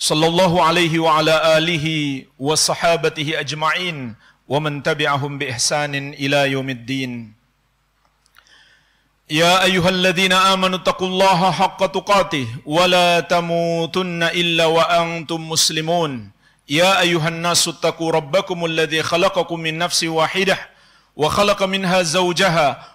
صلى الله عليه وعلى آله وصحابته أجمعين ومن تبعهم بإحسان إلى يوم الدين يا أيها الذين آمنوا اتقوا الله حق تقاته ولا تموتن إلا وأنتم مسلمون يا أيها الناس اتقوا ربكم الذي خلقكم من نفس واحدة وخلق منها زوجها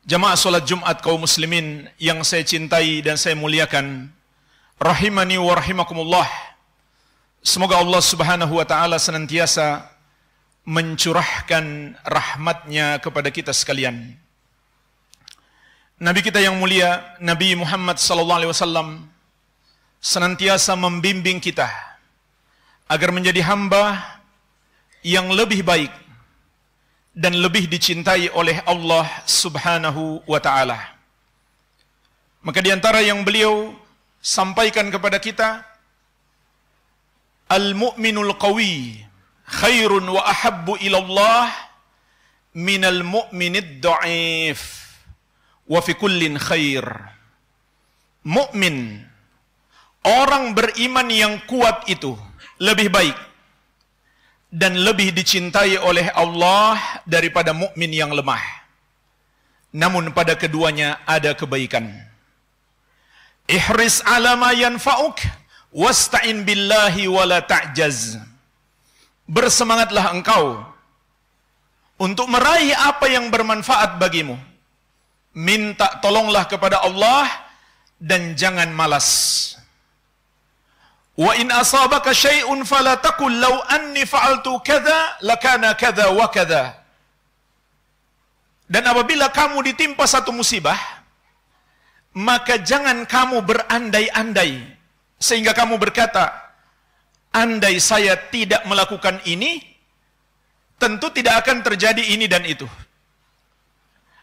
Jamaah solat Jumat kaum muslimin yang saya cintai dan saya muliakan. Rahimani wa rahimakumullah. Semoga Allah subhanahu wa ta'ala senantiasa mencurahkan rahmatnya kepada kita sekalian. Nabi kita yang mulia, Nabi Muhammad sallallahu alaihi wasallam senantiasa membimbing kita agar menjadi hamba yang lebih baik dan lebih dicintai oleh Allah Subhanahu wa taala. Maka di antara yang beliau sampaikan kepada kita Al-mu'minul qawi khairun wa ahabbu ila Allah minal mu'minid dha'if wa fi kullin khair. Mu'min, orang beriman yang kuat itu lebih baik dan lebih dicintai oleh Allah daripada mukmin yang lemah. Namun pada keduanya ada kebaikan. Ihris ala ma yanfa'uk wasta'in billahi wala ta'jaz. Bersemangatlah engkau untuk meraih apa yang bermanfaat bagimu. Minta tolonglah kepada Allah dan jangan malas. Wa in asabaka shay'un fala taqul law anni fa'altu kadza lakana kadza wa kadza. Dan apabila kamu ditimpa satu musibah, maka jangan kamu berandai-andai sehingga kamu berkata, andai saya tidak melakukan ini, tentu tidak akan terjadi ini dan itu.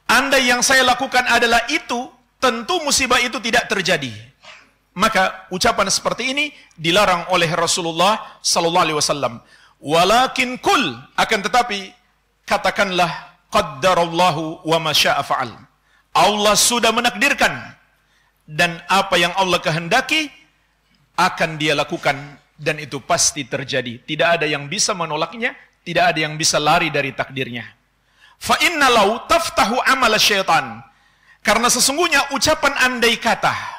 Andai yang saya lakukan adalah itu, tentu musibah itu tidak terjadi. Maka ucapan seperti ini dilarang oleh Rasulullah sallallahu alaihi wasallam. Walakin kul akan tetapi katakanlah qaddarallahu wa masya'a fa'al. Allah sudah menakdirkan dan apa yang Allah kehendaki akan dia lakukan dan itu pasti terjadi. Tidak ada yang bisa menolaknya, tidak ada yang bisa lari dari takdirnya. Fa inna taftahu amal syaitan. Karena sesungguhnya ucapan andai kata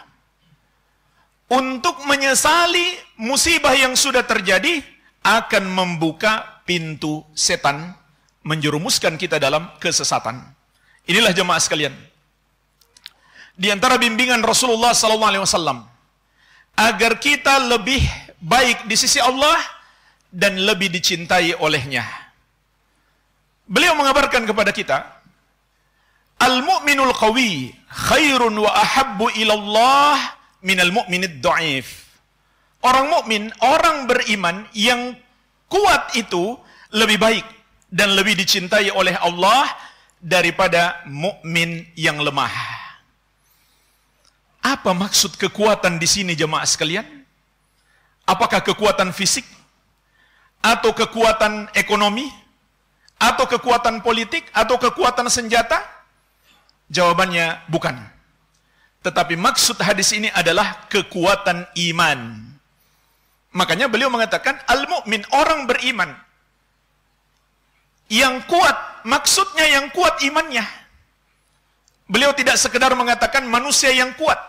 untuk menyesali musibah yang sudah terjadi akan membuka pintu setan menjerumuskan kita dalam kesesatan. Inilah jemaah sekalian. Di antara bimbingan Rasulullah SAW agar kita lebih baik di sisi Allah dan lebih dicintai olehnya. Beliau mengabarkan kepada kita, Al-mu'minul qawi khairun wa ahabbu ilallah minal mu'minid do'if. Orang mukmin, orang beriman yang kuat itu lebih baik dan lebih dicintai oleh Allah daripada mukmin yang lemah. Apa maksud kekuatan di sini jemaah sekalian? Apakah kekuatan fisik atau kekuatan ekonomi atau kekuatan politik atau kekuatan senjata? Jawabannya bukan. Tetapi maksud hadis ini adalah kekuatan iman. Makanya beliau mengatakan al-mu'min orang beriman. Yang kuat, maksudnya yang kuat imannya. Beliau tidak sekedar mengatakan manusia yang kuat,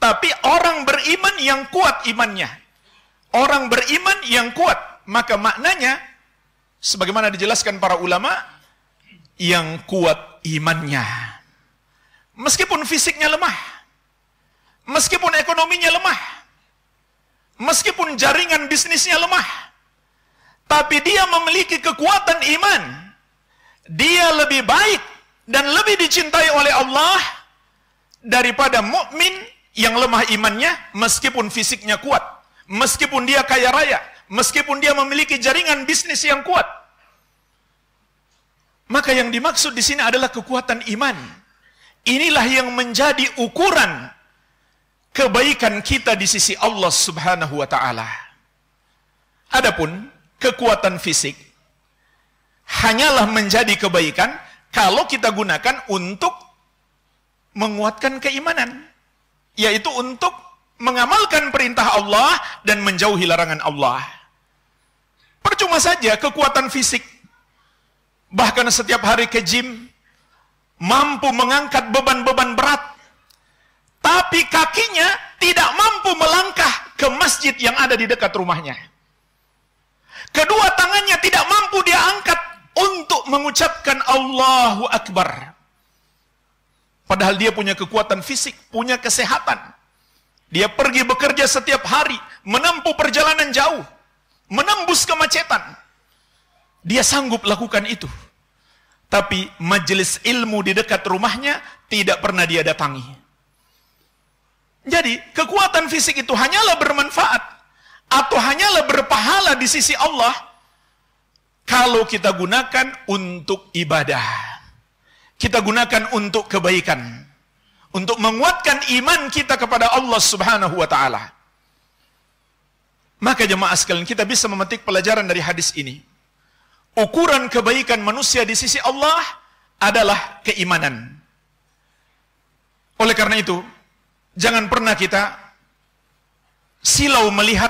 tapi orang beriman yang kuat imannya. Orang beriman yang kuat, maka maknanya sebagaimana dijelaskan para ulama yang kuat imannya. Meskipun fisiknya lemah, Meskipun ekonominya lemah, meskipun jaringan bisnisnya lemah, tapi dia memiliki kekuatan iman. Dia lebih baik dan lebih dicintai oleh Allah daripada mukmin yang lemah imannya meskipun fisiknya kuat, meskipun dia kaya raya, meskipun dia memiliki jaringan bisnis yang kuat. Maka yang dimaksud di sini adalah kekuatan iman. Inilah yang menjadi ukuran kebaikan kita di sisi Allah Subhanahu wa taala. Adapun kekuatan fisik hanyalah menjadi kebaikan kalau kita gunakan untuk menguatkan keimanan, yaitu untuk mengamalkan perintah Allah dan menjauhi larangan Allah. Percuma saja kekuatan fisik, bahkan setiap hari ke gym, mampu mengangkat beban-beban berat, tapi kakinya tidak mampu melangkah ke masjid yang ada di dekat rumahnya. Kedua tangannya tidak mampu dia angkat untuk mengucapkan Allahu Akbar. Padahal dia punya kekuatan fisik, punya kesehatan. Dia pergi bekerja setiap hari, menempuh perjalanan jauh, menembus kemacetan. Dia sanggup lakukan itu. Tapi majelis ilmu di dekat rumahnya tidak pernah dia datangi. Jadi, kekuatan fisik itu hanyalah bermanfaat atau hanyalah berpahala di sisi Allah kalau kita gunakan untuk ibadah. Kita gunakan untuk kebaikan. Untuk menguatkan iman kita kepada Allah Subhanahu wa taala. Maka jemaah sekalian, kita bisa memetik pelajaran dari hadis ini. Ukuran kebaikan manusia di sisi Allah adalah keimanan. Oleh karena itu, Jangan pernah kita silau melihat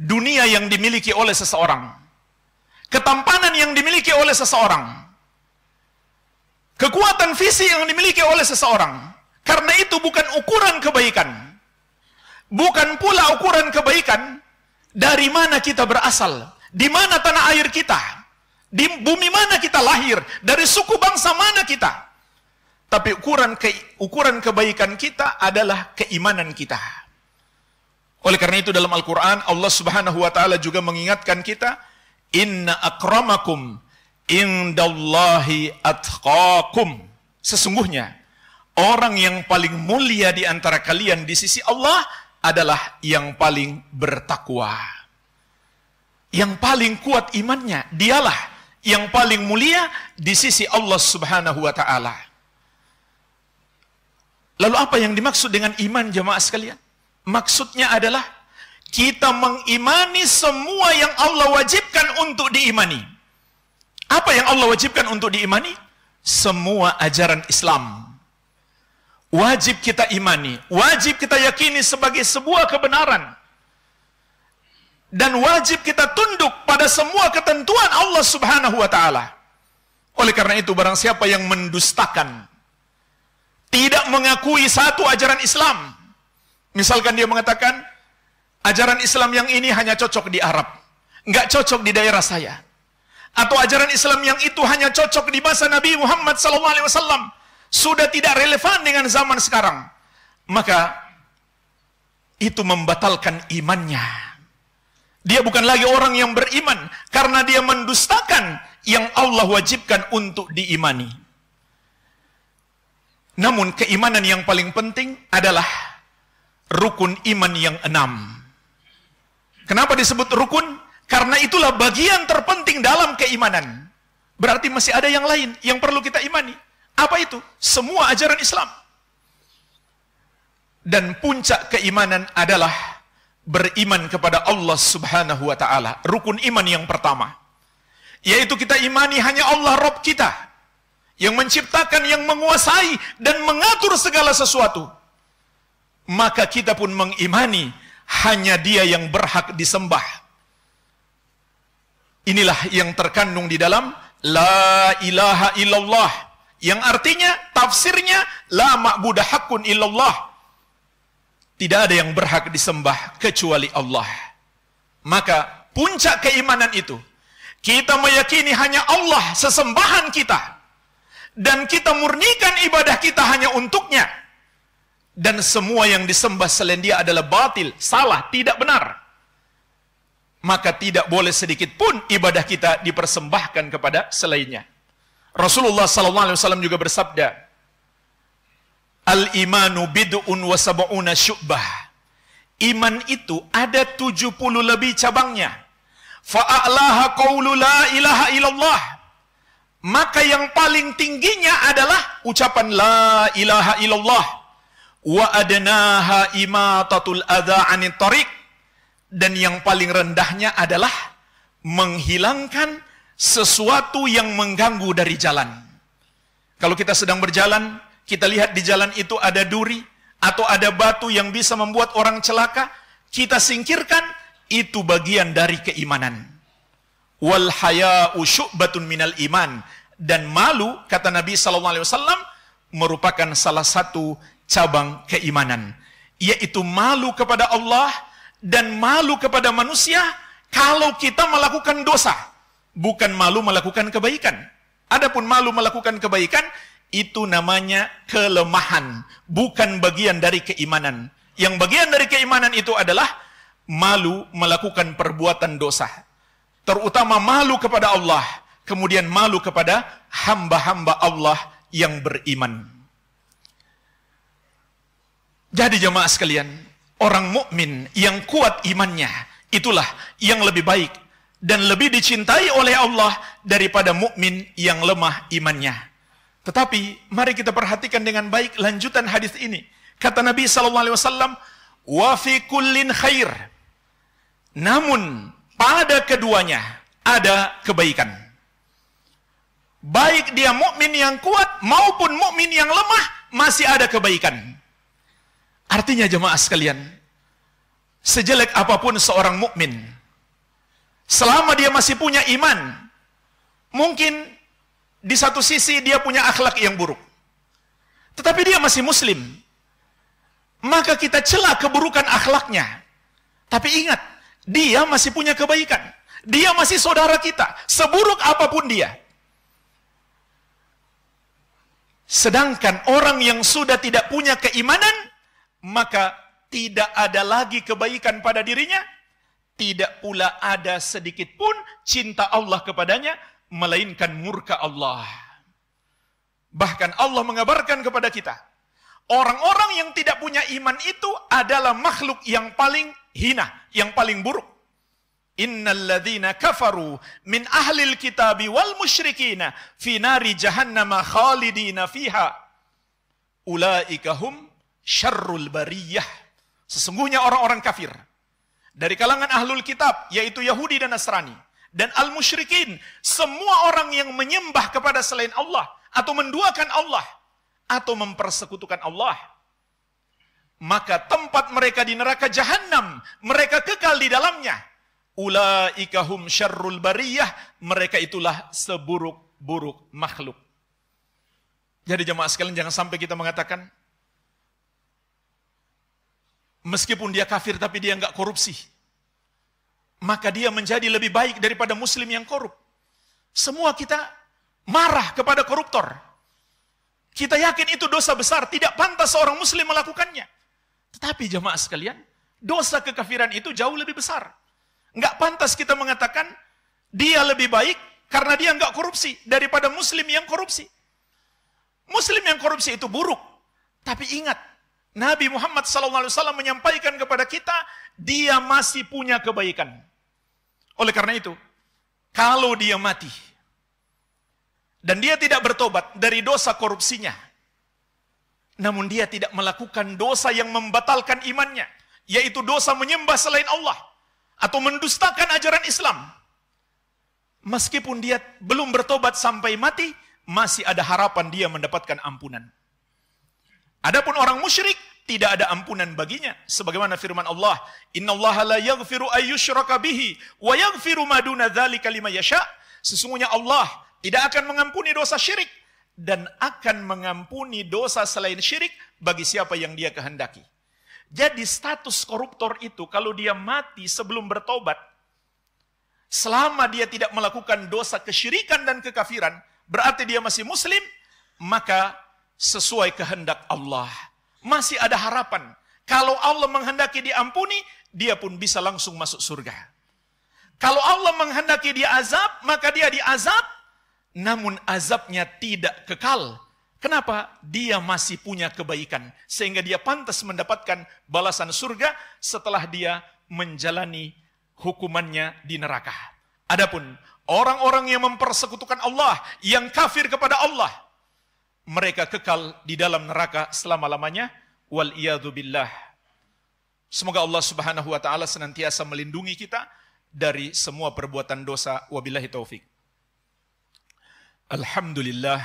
dunia yang dimiliki oleh seseorang. Ketampanan yang dimiliki oleh seseorang. Kekuatan visi yang dimiliki oleh seseorang. Karena itu bukan ukuran kebaikan. Bukan pula ukuran kebaikan dari mana kita berasal. Di mana tanah air kita. Di bumi mana kita lahir. Dari suku bangsa mana kita. Tapi ukuran ke, ukuran kebaikan kita adalah keimanan kita. Oleh karena itu dalam Al-Qur'an Allah Subhanahu wa taala juga mengingatkan kita, "Inna akramakum indallahi atqakum." Sesungguhnya orang yang paling mulia di antara kalian di sisi Allah adalah yang paling bertakwa. Yang paling kuat imannya, dialah yang paling mulia di sisi Allah Subhanahu wa taala. Lalu apa yang dimaksud dengan iman jemaah sekalian? Maksudnya adalah kita mengimani semua yang Allah wajibkan untuk diimani. Apa yang Allah wajibkan untuk diimani? Semua ajaran Islam. Wajib kita imani, wajib kita yakini sebagai sebuah kebenaran. Dan wajib kita tunduk pada semua ketentuan Allah Subhanahu wa taala. Oleh karena itu barang siapa yang mendustakan tidak mengakui satu ajaran Islam. Misalkan dia mengatakan, ajaran Islam yang ini hanya cocok di Arab, nggak cocok di daerah saya. Atau ajaran Islam yang itu hanya cocok di masa Nabi Muhammad SAW, sudah tidak relevan dengan zaman sekarang. Maka itu membatalkan imannya. Dia bukan lagi orang yang beriman karena dia mendustakan yang Allah wajibkan untuk diimani. Namun keimanan yang paling penting adalah rukun iman yang enam. Kenapa disebut rukun? Karena itulah bagian terpenting dalam keimanan. Berarti masih ada yang lain yang perlu kita imani. Apa itu? Semua ajaran Islam. Dan puncak keimanan adalah beriman kepada Allah Subhanahu wa taala. Rukun iman yang pertama yaitu kita imani hanya Allah Rob kita yang menciptakan, yang menguasai dan mengatur segala sesuatu. Maka kita pun mengimani hanya Dia yang berhak disembah. Inilah yang terkandung di dalam la ilaha illallah yang artinya tafsirnya la ma'budah hakun illallah. Tidak ada yang berhak disembah kecuali Allah. Maka puncak keimanan itu kita meyakini hanya Allah sesembahan kita dan kita murnikan ibadah kita hanya untuknya dan semua yang disembah selain dia adalah batil, salah, tidak benar maka tidak boleh sedikit pun ibadah kita dipersembahkan kepada selainnya. Rasulullah SAW juga bersabda, Al-imanu bid'un wa sab'una syu'bah. Iman itu ada 70 lebih cabangnya. Fa'alaha qawlu la ilaha illallah maka yang paling tingginya adalah ucapan la ilaha illallah wa adnaha imatatul adza anit tariq dan yang paling rendahnya adalah menghilangkan sesuatu yang mengganggu dari jalan. Kalau kita sedang berjalan, kita lihat di jalan itu ada duri atau ada batu yang bisa membuat orang celaka, kita singkirkan, itu bagian dari keimanan wal syu'batun minal iman dan malu kata Nabi sallallahu alaihi wasallam merupakan salah satu cabang keimanan yaitu malu kepada Allah dan malu kepada manusia kalau kita melakukan dosa bukan malu melakukan kebaikan adapun malu melakukan kebaikan itu namanya kelemahan bukan bagian dari keimanan yang bagian dari keimanan itu adalah malu melakukan perbuatan dosa terutama malu kepada Allah, kemudian malu kepada hamba-hamba Allah yang beriman. Jadi jemaah sekalian, orang mukmin yang kuat imannya, itulah yang lebih baik dan lebih dicintai oleh Allah daripada mukmin yang lemah imannya. Tetapi mari kita perhatikan dengan baik lanjutan hadis ini. Kata Nabi saw, alaihi wasallam, "Wa fi kullin khair." Namun pada keduanya ada kebaikan. Baik dia mukmin yang kuat maupun mukmin yang lemah masih ada kebaikan. Artinya jemaah sekalian, sejelek apapun seorang mukmin, selama dia masih punya iman, mungkin di satu sisi dia punya akhlak yang buruk. Tetapi dia masih muslim. Maka kita celah keburukan akhlaknya. Tapi ingat, dia masih punya kebaikan. Dia masih saudara kita, seburuk apapun dia. Sedangkan orang yang sudah tidak punya keimanan, maka tidak ada lagi kebaikan pada dirinya, tidak pula ada sedikit pun cinta Allah kepadanya, melainkan murka Allah. Bahkan Allah mengabarkan kepada kita, orang-orang yang tidak punya iman itu adalah makhluk yang paling hina, yang paling buruk. Innalladzina kafaru min ahlil kitabi wal musyrikina fi nari jahannama khalidina fiha. Ulaikahum syarrul bariyah. Sesungguhnya orang-orang kafir dari kalangan ahlul kitab yaitu Yahudi dan Nasrani dan al-musyrikin, semua orang yang menyembah kepada selain Allah atau menduakan Allah atau mempersekutukan Allah maka tempat mereka di neraka jahanam, mereka kekal di dalamnya. Ula ikahum syarrul bariyah, mereka itulah seburuk-buruk makhluk. Jadi jemaah sekalian jangan sampai kita mengatakan meskipun dia kafir tapi dia nggak korupsi. Maka dia menjadi lebih baik daripada muslim yang korup. Semua kita marah kepada koruptor. Kita yakin itu dosa besar, tidak pantas seorang muslim melakukannya. Tapi jemaah sekalian, dosa kekafiran itu jauh lebih besar. Enggak pantas kita mengatakan dia lebih baik karena dia enggak korupsi daripada muslim yang korupsi. Muslim yang korupsi itu buruk. Tapi ingat, Nabi Muhammad SAW menyampaikan kepada kita, dia masih punya kebaikan. Oleh karena itu, kalau dia mati, dan dia tidak bertobat dari dosa korupsinya, namun dia tidak melakukan dosa yang membatalkan imannya. Yaitu dosa menyembah selain Allah. Atau mendustakan ajaran Islam. Meskipun dia belum bertobat sampai mati, masih ada harapan dia mendapatkan ampunan. Adapun orang musyrik, tidak ada ampunan baginya sebagaimana firman Allah innallaha la yaghfiru ayyushraka bihi wa yaghfiru ma duna lima yasha sesungguhnya Allah tidak akan mengampuni dosa syirik dan akan mengampuni dosa selain syirik bagi siapa yang dia kehendaki. Jadi status koruptor itu kalau dia mati sebelum bertobat, selama dia tidak melakukan dosa kesyirikan dan kekafiran, berarti dia masih muslim, maka sesuai kehendak Allah. Masih ada harapan. Kalau Allah menghendaki diampuni, dia pun bisa langsung masuk surga. Kalau Allah menghendaki dia azab, maka dia diazab namun azabnya tidak kekal. Kenapa? Dia masih punya kebaikan. Sehingga dia pantas mendapatkan balasan surga setelah dia menjalani hukumannya di neraka. Adapun orang-orang yang mempersekutukan Allah, yang kafir kepada Allah, mereka kekal di dalam neraka selama-lamanya. Wal billah. Semoga Allah Subhanahu wa taala senantiasa melindungi kita dari semua perbuatan dosa. Wabillahi taufik. Alhamdulillah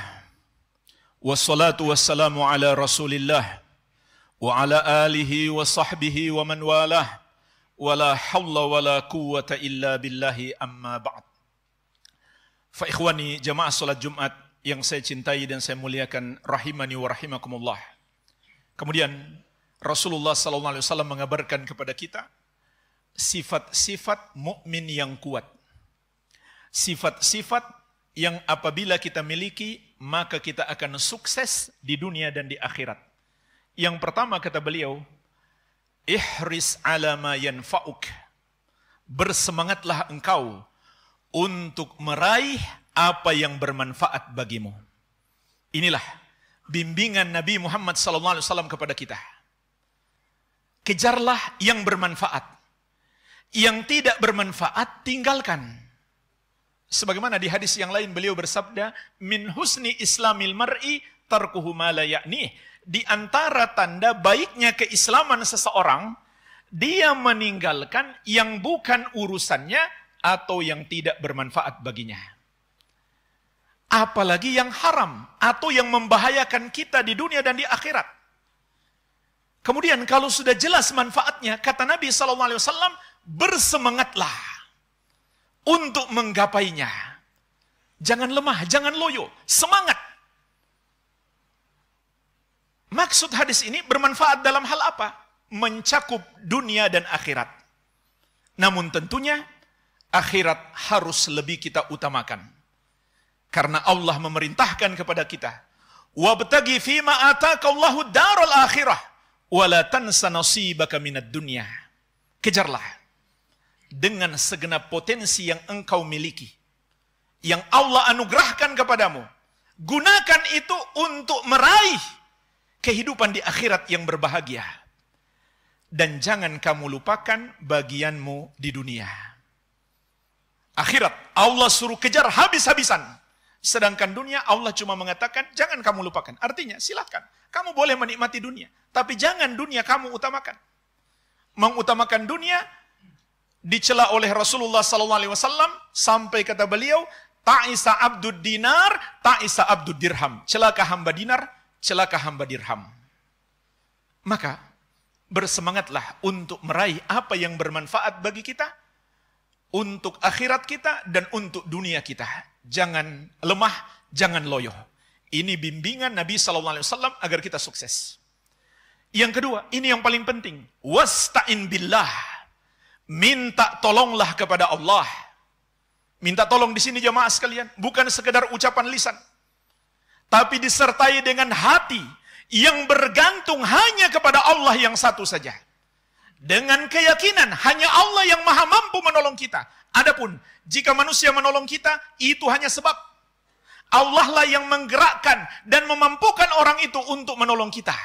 Wassalatu wassalamu ala rasulillah Wa ala alihi wa sahbihi wa man walah Wa la hawla wa la quwata illa billahi amma ba'd Fa ikhwani jamaah salat jumat yang saya cintai dan saya muliakan Rahimani wa rahimakumullah Kemudian Rasulullah SAW mengabarkan kepada kita Sifat-sifat mukmin yang kuat Sifat-sifat yang apabila kita miliki, maka kita akan sukses di dunia dan di akhirat. Yang pertama kata beliau, ihris ala ma yanfa'uk. Bersemangatlah engkau untuk meraih apa yang bermanfaat bagimu. Inilah bimbingan Nabi Muhammad SAW kepada kita. Kejarlah yang bermanfaat. Yang tidak bermanfaat tinggalkan. Sebagaimana di hadis yang lain beliau bersabda, "Min husni islamil mar'i tarkuhu ma la yakni. Di antara tanda baiknya keislaman seseorang, dia meninggalkan yang bukan urusannya atau yang tidak bermanfaat baginya. Apalagi yang haram atau yang membahayakan kita di dunia dan di akhirat. Kemudian kalau sudah jelas manfaatnya, kata Nabi SAW, bersemangatlah untuk menggapainya. Jangan lemah, jangan loyo, semangat. Maksud hadis ini bermanfaat dalam hal apa? Mencakup dunia dan akhirat. Namun tentunya akhirat harus lebih kita utamakan. Karena Allah memerintahkan kepada kita, "Wabtagi fima ataakallahu daral akhirah wa la tansa nasibaka minad dunya." Kejarlah dengan segenap potensi yang engkau miliki. Yang Allah anugerahkan kepadamu. Gunakan itu untuk meraih kehidupan di akhirat yang berbahagia. Dan jangan kamu lupakan bagianmu di dunia. Akhirat, Allah suruh kejar habis-habisan. Sedangkan dunia Allah cuma mengatakan, jangan kamu lupakan. Artinya, silakan, Kamu boleh menikmati dunia. Tapi jangan dunia kamu utamakan. Mengutamakan dunia dicela oleh Rasulullah sallallahu alaihi wasallam sampai kata beliau Ta'isa abdud dinar, ta'isa abdud dirham. Celaka hamba dinar, celaka hamba dirham. Maka bersemangatlah untuk meraih apa yang bermanfaat bagi kita, untuk akhirat kita, dan untuk dunia kita. Jangan lemah, jangan loyo. Ini bimbingan Nabi Sallallahu Alaihi Wasallam agar kita sukses. Yang kedua, ini yang paling penting. Wasta'in billah minta tolonglah kepada Allah. Minta tolong di sini jemaah sekalian, bukan sekedar ucapan lisan. Tapi disertai dengan hati yang bergantung hanya kepada Allah yang satu saja. Dengan keyakinan hanya Allah yang maha mampu menolong kita. Adapun jika manusia menolong kita, itu hanya sebab. Allah lah yang menggerakkan dan memampukan orang itu untuk menolong kita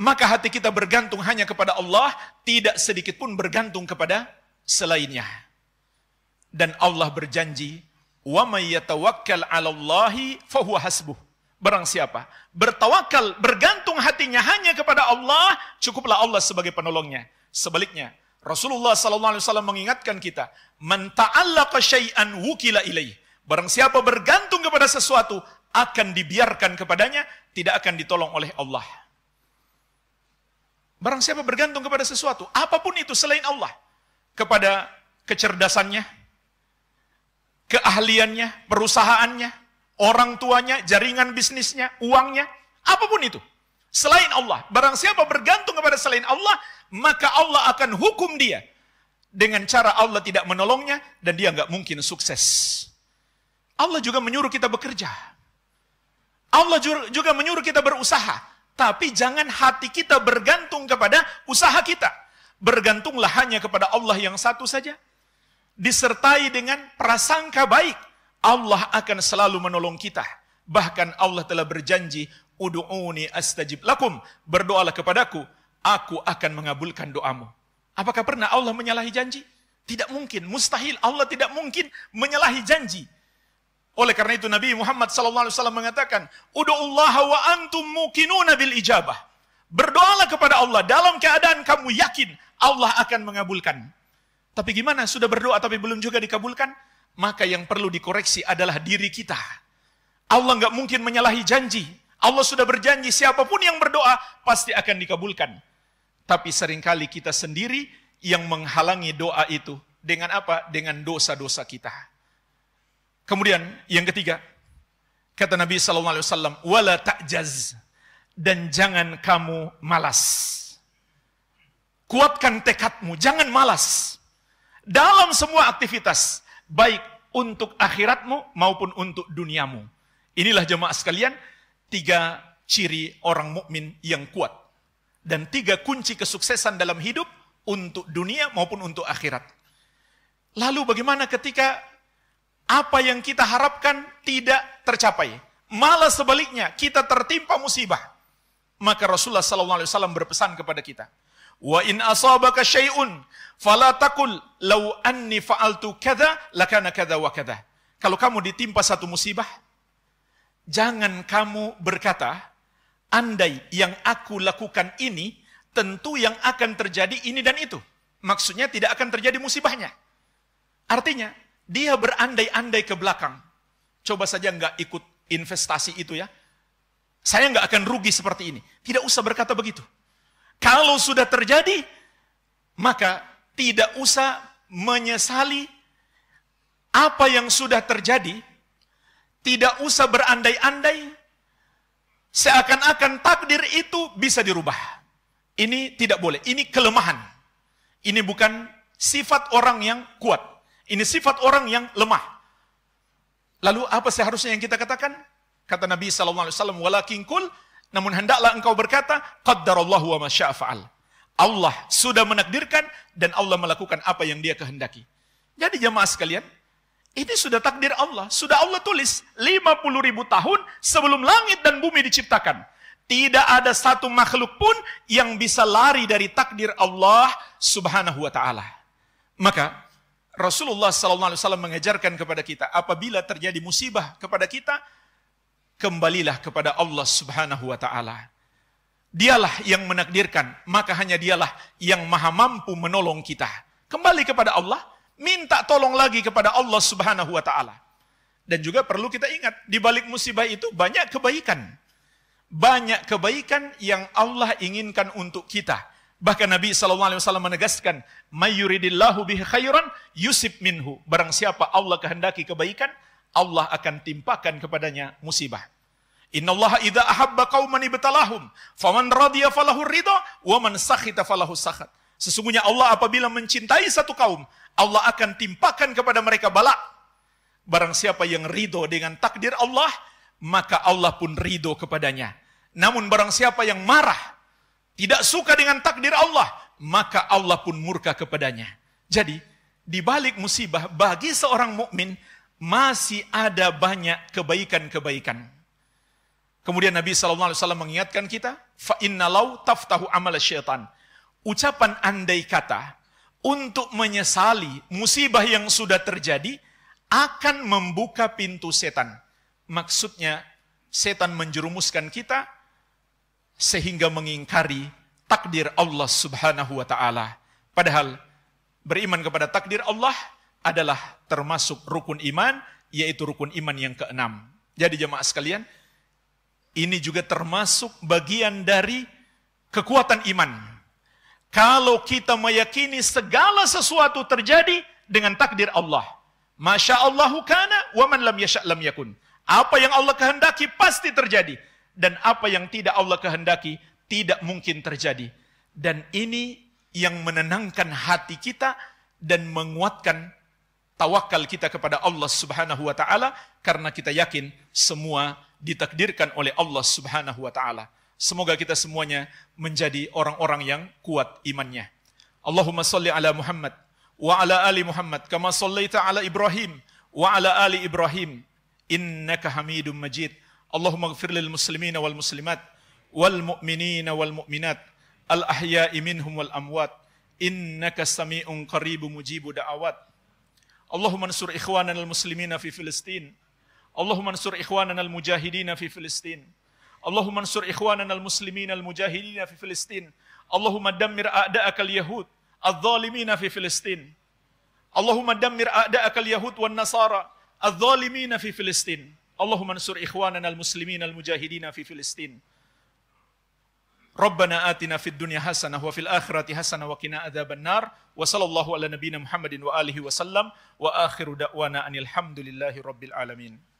maka hati kita bergantung hanya kepada Allah, tidak sedikit pun bergantung kepada selainnya. Dan Allah berjanji, "Wa may yatawakkal 'ala Allahi fahuwa Barang siapa bertawakal, bergantung hatinya hanya kepada Allah, cukuplah Allah sebagai penolongnya. Sebaliknya, Rasulullah sallallahu alaihi wasallam mengingatkan kita, "Man ta'allaqa syai'an wukila ilaih." Barang siapa bergantung kepada sesuatu akan dibiarkan kepadanya, tidak akan ditolong oleh Allah. Barang siapa bergantung kepada sesuatu, apapun itu selain Allah, kepada kecerdasannya, keahliannya, perusahaannya, orang tuanya, jaringan bisnisnya, uangnya, apapun itu. Selain Allah, barang siapa bergantung kepada selain Allah, maka Allah akan hukum dia dengan cara Allah tidak menolongnya dan dia nggak mungkin sukses. Allah juga menyuruh kita bekerja. Allah juga menyuruh kita berusaha. Tapi jangan hati kita bergantung kepada usaha kita. Bergantunglah hanya kepada Allah yang satu saja. Disertai dengan prasangka baik. Allah akan selalu menolong kita. Bahkan Allah telah berjanji, Udu'uni astajib lakum. Berdoalah kepadaku, aku akan mengabulkan doamu. Apakah pernah Allah menyalahi janji? Tidak mungkin, mustahil. Allah tidak mungkin menyalahi janji. Oleh karena itu Nabi Muhammad SAW mengatakan, Udu'ullaha wa antum mukinuna bil ijabah. Berdoalah kepada Allah dalam keadaan kamu yakin Allah akan mengabulkan. Tapi gimana? Sudah berdoa tapi belum juga dikabulkan? Maka yang perlu dikoreksi adalah diri kita. Allah nggak mungkin menyalahi janji. Allah sudah berjanji siapapun yang berdoa pasti akan dikabulkan. Tapi seringkali kita sendiri yang menghalangi doa itu. Dengan apa? Dengan dosa-dosa kita. Kemudian yang ketiga, kata Nabi sallallahu alaihi wasallam, "Wala ta'jaz" dan jangan kamu malas. Kuatkan tekadmu, jangan malas. Dalam semua aktivitas, baik untuk akhiratmu maupun untuk duniamu. Inilah jemaah sekalian, tiga ciri orang mukmin yang kuat dan tiga kunci kesuksesan dalam hidup untuk dunia maupun untuk akhirat. Lalu bagaimana ketika apa yang kita harapkan tidak tercapai. Malah sebaliknya, kita tertimpa musibah. Maka Rasulullah SAW berpesan kepada kita, Wa in asabaka syai'un fala law anni fa'altu kada, lakana kada wa kada. Kalau kamu ditimpa satu musibah, jangan kamu berkata, andai yang aku lakukan ini, tentu yang akan terjadi ini dan itu. Maksudnya tidak akan terjadi musibahnya. Artinya, dia berandai-andai ke belakang. Coba saja nggak ikut investasi itu ya. Saya nggak akan rugi seperti ini. Tidak usah berkata begitu. Kalau sudah terjadi, maka tidak usah menyesali apa yang sudah terjadi. Tidak usah berandai-andai. Seakan-akan takdir itu bisa dirubah. Ini tidak boleh. Ini kelemahan. Ini bukan sifat orang yang kuat. Ini sifat orang yang lemah. Lalu apa seharusnya yang kita katakan? Kata Nabi SAW, "Walakin kul" namun hendaklah engkau berkata, "Qaddarallahu wa masya'afa'al." Allah sudah menakdirkan dan Allah melakukan apa yang dia kehendaki. Jadi jemaah sekalian, ini sudah takdir Allah. Sudah Allah tulis 50 ribu tahun sebelum langit dan bumi diciptakan. Tidak ada satu makhluk pun yang bisa lari dari takdir Allah subhanahu wa ta'ala. Maka Rasulullah sallallahu alaihi wasallam mengajarkan kepada kita apabila terjadi musibah kepada kita kembalilah kepada Allah Subhanahu wa taala. Dialah yang menakdirkan, maka hanya dialah yang maha mampu menolong kita. Kembali kepada Allah, minta tolong lagi kepada Allah Subhanahu wa taala. Dan juga perlu kita ingat, di balik musibah itu banyak kebaikan. Banyak kebaikan yang Allah inginkan untuk kita. Bahkan Nabi SAW menegaskan, Mayuridillahu bihi khairan yusib minhu. Barang siapa Allah kehendaki kebaikan, Allah akan timpakan kepadanya musibah. Inna Allah idha ahabba qauman betalahum faman radiyah falahu ridha wa man sakhita falahu sakhat. Sesungguhnya Allah apabila mencintai satu kaum, Allah akan timpakan kepada mereka balak. Barang siapa yang ridho dengan takdir Allah, maka Allah pun ridho kepadanya. Namun barang siapa yang marah tidak suka dengan takdir Allah, maka Allah pun murka kepadanya. Jadi, di balik musibah bagi seorang mukmin masih ada banyak kebaikan-kebaikan. Kemudian Nabi sallallahu alaihi wasallam mengingatkan kita, fa inna innalau taftahu amal syaitan. Ucapan andai kata untuk menyesali musibah yang sudah terjadi akan membuka pintu setan. Maksudnya setan menjerumuskan kita sehingga mengingkari takdir Allah Subhanahu wa taala. Padahal beriman kepada takdir Allah adalah termasuk rukun iman, yaitu rukun iman yang keenam. Jadi jemaah sekalian, ini juga termasuk bagian dari kekuatan iman. Kalau kita meyakini segala sesuatu terjadi dengan takdir Allah. Masya Allahu kana, wa man lam yasha' lam yakun. Apa yang Allah kehendaki pasti terjadi. Dan apa yang tidak Allah kehendaki tidak mungkin terjadi. Dan ini yang menenangkan hati kita dan menguatkan tawakal kita kepada Allah Subhanahu wa taala karena kita yakin semua ditakdirkan oleh Allah Subhanahu wa taala. Semoga kita semuanya menjadi orang-orang yang kuat imannya. Allahumma salli ala Muhammad wa ala ali Muhammad kama sallaita ala Ibrahim wa ala ali Ibrahim innaka Hamidum Majid. اللهم اغفر للمسلمين والمسلمات والمؤمنين والمؤمنات الأحياء منهم والأموات إنك سميع قريب مجيب دعوات اللهم انصر إخواننا المسلمين في فلسطين اللهم انصر إخواننا المجاهدين في فلسطين اللهم انصر إخواننا المسلمين المجاهدين في فلسطين اللهم دمر أعداءك اليهود الظالمين في فلسطين اللهم دمر أعداءك اليهود والنصارى الظالمين في فلسطين اللهم انصر إخواننا المسلمين المجاهدين في فلسطين ربنا آتنا في الدنيا حسنة وفي الآخرة حسنة وقنا عذاب النار وصلى الله على نبينا محمد وآله وسلم وآخر دعوانا أن الحمد لله رب العالمين